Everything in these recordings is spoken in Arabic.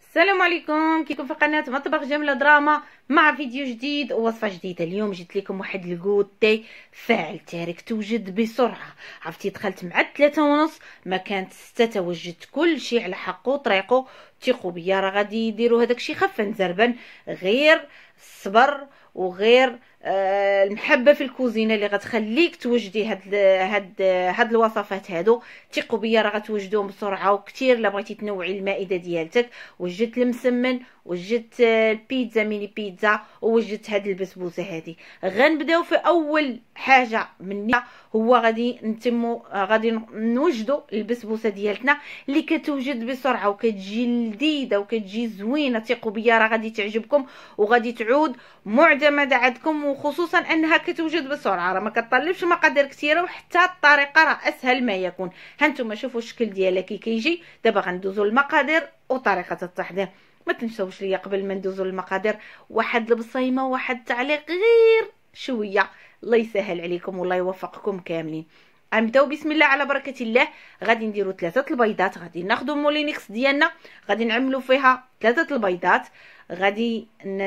السلام عليكم كيكم في قناه مطبخ جمله دراما مع فيديو جديد ووصفه جديده اليوم جيت لكم واحد الكوتي فاعل تارك توجد بسرعه عرفتي دخلت مع ثلاثة ونص ما كانت ستة توجدت كل شيء على حقه طريقه تيقوا بيا راه غادي يديروا هذاك الشيء خفا زربن غير الصبر وغير آه، المحبه في الكوزينه اللي غتخليك توجدي هاد هاد هاد الوصفات هادو ثقوا بيا راه غتوجدوهم بسرعه وكثير الا بغيتي تنوعي المائده ديالتك وجدت المسمن وجدت البيتزا ميني بيتزا ووجدت هاد البسبوسه هادي غنبداو في اول حاجه مني هو غادي نتمو غادي نوجدوا البسبوسه ديالتنا اللي كتوجد بسرعه وكتجي لذيذه وكتجي زوينه ثقوا بيا راه غادي تعجبكم وغادي تعود معتمده عندكم وخصوصا انها كتوجد بسرعه راه ما كطلبش مقادير كثيره وحتى الطريقه راه اسهل ما يكون هانتوما شوفوا الشكل ديالها كي كيجي دابا غندوزو المقادير وطريقه التحضير ما تنساوش ليا قبل ما ندوزو المقادير واحد البصيمه واحد التعليق غير شويه الله يسهل عليكم والله يوفقكم كاملين غنبداو بسم الله على بركه الله غادي نديرو ثلاثه البيضات غادي ناخذ مولينيكس ديالنا غادي نعملو فيها ثلاثه البيضات غادي ن...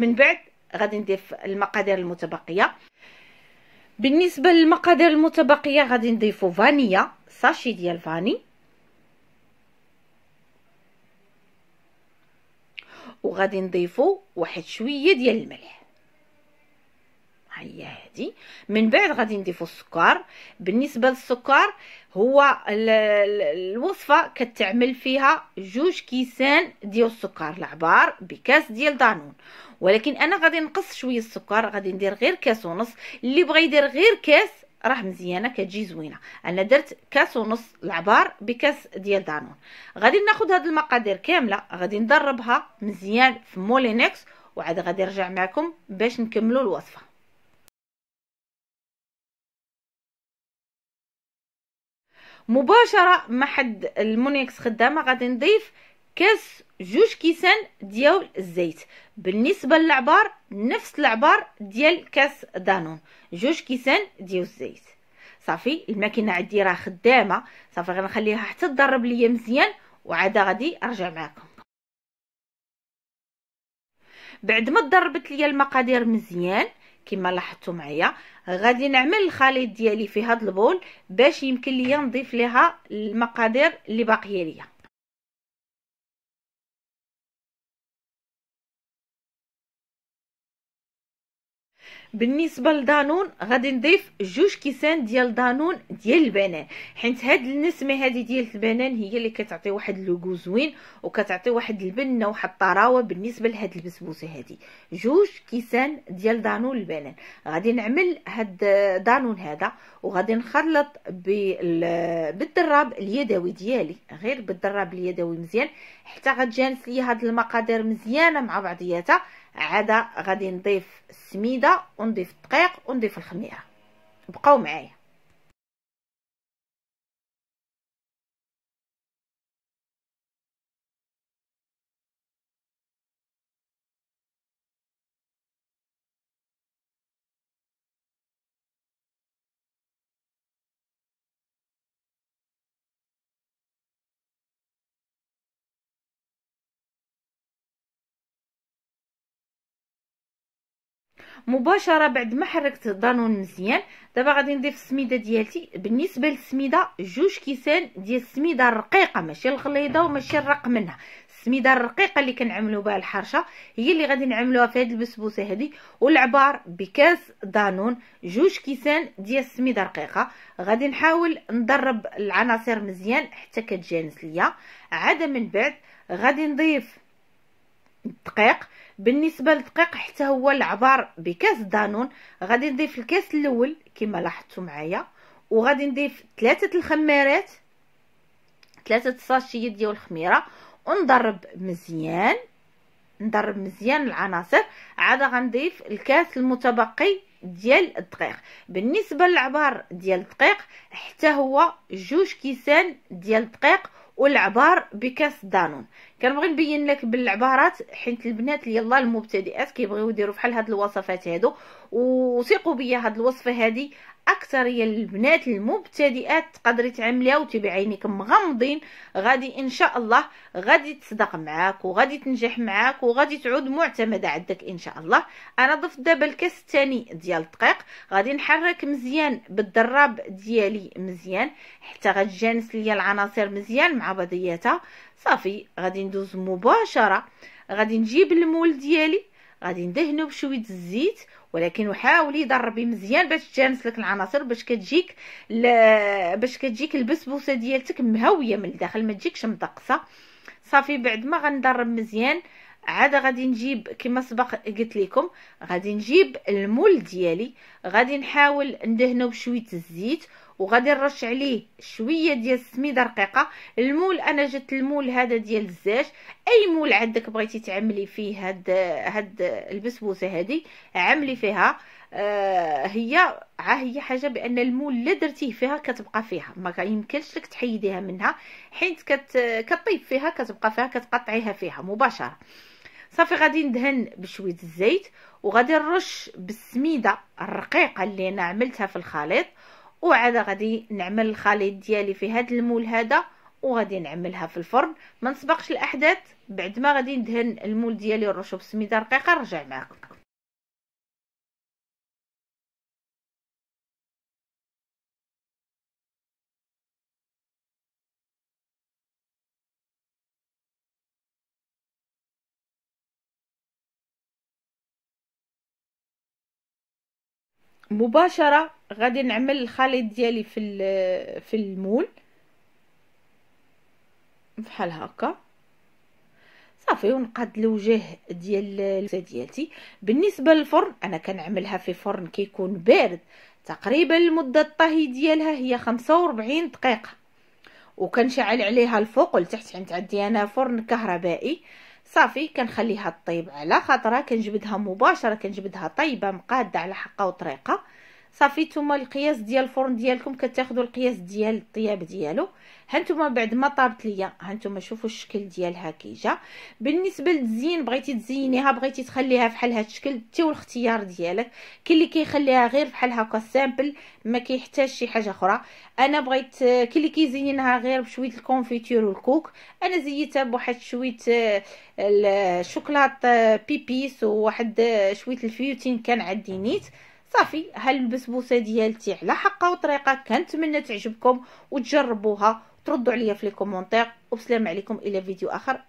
من بعد غادي ندير المقادير المتبقيه بالنسبه للمقادير المتبقيه غادي نضيفو فانيا ساشي ديال فاني وغادي نضيفو واحد شويه ديال الملح هي هادي من بعد غادي نضيفو السكر بالنسبه للسكر هو الوصفه كتعمل فيها جوج كيسان ديال السكر العبار بكاس ديال دانون ولكن انا غادي نقص شويه السكر غادي ندير غير كاس ونص اللي بغى يدير غير كاس راه مزيانه كتجي زوينه انا درت كاس ونص العبار بكاس ديال دانون غادي ناخذ هاد المقادير كامله غادي ندربها مزيان في مولينكس وعاد غادي نرجع معكم باش نكملوا الوصفه مباشره مع حد المونيكس خدامه غادي نضيف كاس جوج كيسان ديال الزيت بالنسبه للعبار نفس العبار ديال كاس دانون جوج كيسان ديال الزيت صافي الماكينه عندي راه خدامه صافي غنخليها حتى تضرب ليا مزيان وعاد غادي ارجع معكم بعد ما ضربت ليا المقادير مزيان كما لاحظتوا معايا غادي نعمل الخليط ديالي في هذا البول باش يمكن ليا نضيف ليها المقادير اللي باقيه ليا بالنسبه لدانون غادي نضيف جوج كيسان ديال دانون ديال البنان حيت هاد النسمه هذه ديال البنان هي اللي كتعطي واحد لوكو زوين وكتعطي واحد البنه وواحد الطراوه بالنسبه لهاد البسبوسه هذه جوج كيسان ديال دانون البنان غادي نعمل هاد دانون هذا وغادي نخلط بالدراب اليدوي ديالي غير بالدراب اليدوي مزيان حتى غتجانس ليا هاد المقادير مزيانه مع بعضياتها عاد غادي نضيف السميده ونضيف الدقيق ونضيف الخميره بقاو معايا مباشره بعد ما حركت دانون مزيان دابا غادي نضيف السميده ديالتي بالنسبه للسميده جوج كيسان ديال السميده الرقيقه ماشي الغليظه وماشي الرق منها السميده الرقيقه اللي كنعملوا بها الحرشه هي اللي غادي نعملوها في هذه البسبوسه هذه والعبار بكاس دانون جوج كيسان ديال السميده الرقيقه غادي نحاول نضرب العناصر مزيان حتى كتجانس ليا عاد من بعد غادي نضيف الدقيق بالنسبه للدقيق حتى هو العبار بكاس دانون غادي نضيف الكاس الاول كما لاحظتوا معايا وغادي نضيف ثلاثه الخميرات ثلاثه الساشيه ديال الخميره ونضرب مزيان نضرب مزيان العناصر عاد غنضيف الكاس المتبقي ديال الدقيق بالنسبه للعبار ديال الدقيق حتى هو جوج كيسان ديال الدقيق والعبار بكاس دانون كنبغي نبين لك بالعبارات حيت البنات يلا المبتدئات كيبغيو يديروا بحال هاد الوصفات هادو وثقوا بيا هاد الوصفه هادي اكثر هي البنات المبتدئات تقدري تعمليها وتبي مغمضين غادي ان شاء الله غادي تصدق معاك وغادي تنجح معاك وغادي تعود معتمده عندك ان شاء الله انا ضفت دابا الكاس الثاني ديال الدقيق غادي نحرك مزيان بالدراب ديالي مزيان حتى غتجانس ليا العناصر مزيان مع بعضياتها صافي غادي ندوز مباشره غادي نجيب المول ديالي غادي ندهنو بشويه الزيت ولكن حاولي ضربي مزيان باش تجانس لك العناصر باش كتجيك ل... باش كتجيك البسبوسه ديالتك مهويه من الداخل ما تجيكش مدقصه صافي بعد ما غنضرب مزيان عاد غادي نجيب كما سبق قلت لكم غادي نجيب المول ديالي غادي نحاول ندهنو بشويه الزيت وغادي نرش عليه شويه ديال السميده رقيقه المول انا جبت المول هذا ديال الزاج اي مول عندك بغيتي تعملي فيه هاد هاد البسبوسه هادي عملي فيها آه هي عا هي حاجه بان المول لا درتيه فيها كتبقى فيها ما يمكنش لك تحيديها منها حيت كت كطيب فيها كتبقى فيها كتقطعيها فيها مباشره صافي غادي ندهن بشويه الزيت وغادي نرش بالسميده الرقيقه اللي انا عملتها في الخليط وعاد غادي نعمل الخليط ديالي في هاد المول هذا وغادي نعملها في الفرن ما نسبقش الاحداث بعد ما غادي ندهن المول ديالي الرشوب بسميده رقيقه نرجع معكم مباشرة غادي نعمل الخليط ديالي في في المول بحال هكا صافي ونقاد الوجه ديال اللوزه ديالتي بالنسبه للفرن انا كنعملها في فرن كيكون بارد تقريبا المده الطهي ديالها هي 45 دقيقه وكنشعل عليها الفوق والتحت حيت عندي انا فرن كهربائي صافي كنخليها طيب على خاطرها كنجبدها مباشره كنجبدها طيبه مقاده على حقها وطريقه صافي نتوما القياس ديال الفرن ديالكم كتاخذوا القياس ديال الطياب ديالو نتوما بعد ما طابت ليا نتوما شوفوا الشكل ديالها كي جا بالنسبه للتزيين بغيتي تزينيها بغيتي تخليها بحال هذا الشكل حتى والاختيار ديالك كاين اللي كيخليها غير بحال هكا سامبل ما كيحتاج شي حاجه اخرى انا بغيت كاين اللي كيزينها غير بشويه الكونفيتور والكوك انا زيتها بواحد شويه الشوكولاط بيبيس آه، وواحد آه، شويه الفيوتين كان عندي نيت صافي ها البسبوسه ديالتي على حقها وطريقه كنتمنى تعجبكم وتجربوها تردوا عليا في لي كومونتير وبسلام عليكم الى فيديو اخر